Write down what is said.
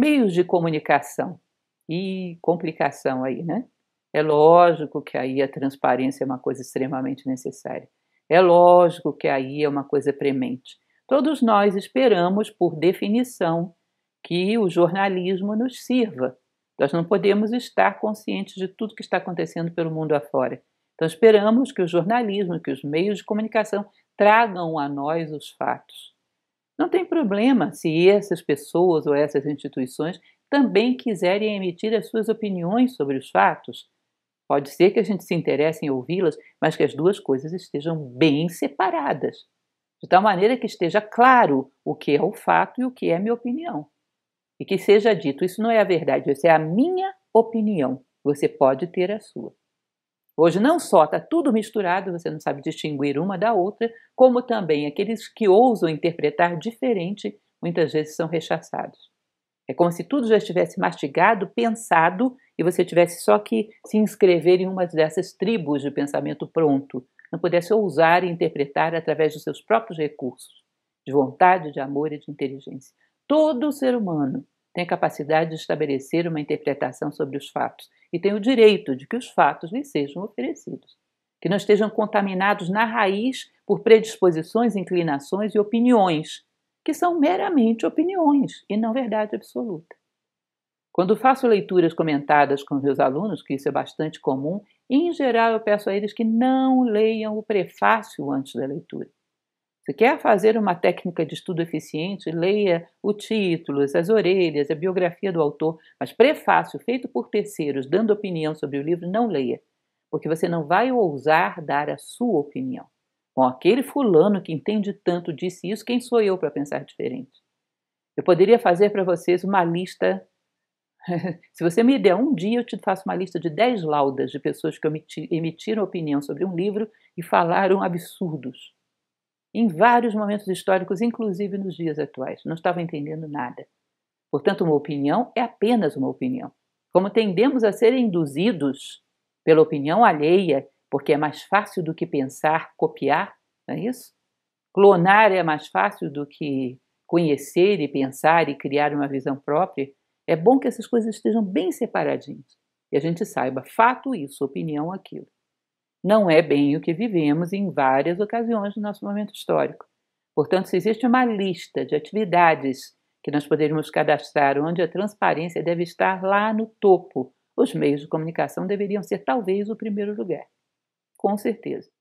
Meios de comunicação. E complicação aí, né? É lógico que aí a transparência é uma coisa extremamente necessária. É lógico que aí é uma coisa premente. Todos nós esperamos, por definição, que o jornalismo nos sirva. Nós não podemos estar conscientes de tudo que está acontecendo pelo mundo afora. Então, esperamos que o jornalismo, que os meios de comunicação tragam a nós os fatos. Não tem problema se essas pessoas ou essas instituições também quiserem emitir as suas opiniões sobre os fatos. Pode ser que a gente se interesse em ouvi-las, mas que as duas coisas estejam bem separadas, de tal maneira que esteja claro o que é o fato e o que é minha opinião. E que seja dito: isso não é a verdade, isso é a minha opinião. Você pode ter a sua. Hoje não só está tudo misturado, você não sabe distinguir uma da outra, como também aqueles que ousam interpretar diferente muitas vezes são rechaçados. É como se tudo já estivesse mastigado, pensado, e você tivesse só que se inscrever em uma dessas tribos de pensamento pronto, não pudesse ousar interpretar através dos seus próprios recursos, de vontade, de amor e de inteligência. Todo ser humano tem a capacidade de estabelecer uma interpretação sobre os fatos e tem o direito de que os fatos lhe sejam oferecidos, que não estejam contaminados na raiz por predisposições, inclinações e opiniões, que são meramente opiniões e não verdade absoluta. Quando faço leituras comentadas com meus alunos, que isso é bastante comum, em geral eu peço a eles que não leiam o prefácio antes da leitura se quer fazer uma técnica de estudo eficiente, leia o título, as orelhas, a biografia do autor, mas prefácio feito por terceiros dando opinião sobre o livro, não leia, porque você não vai ousar dar a sua opinião. Bom, aquele fulano que entende tanto disse isso, quem sou eu para pensar diferente? Eu poderia fazer para vocês uma lista. Se você me der um dia, eu te faço uma lista de dez laudas de pessoas que emitiram opinião sobre um livro e falaram absurdos em vários momentos históricos, inclusive nos dias atuais. Não estava entendendo nada. Portanto, uma opinião é apenas uma opinião. Como tendemos a ser induzidos pela opinião alheia, porque é mais fácil do que pensar, copiar, não é isso? Clonar é mais fácil do que conhecer e pensar e criar uma visão própria. É bom que essas coisas estejam bem separadinhas e a gente saiba fato isso, opinião aquilo. Não é bem o que vivemos em várias ocasiões do nosso momento histórico. Portanto, se existe uma lista de atividades que nós poderíamos cadastrar, onde a transparência deve estar lá no topo, os meios de comunicação deveriam ser talvez o primeiro lugar. Com certeza.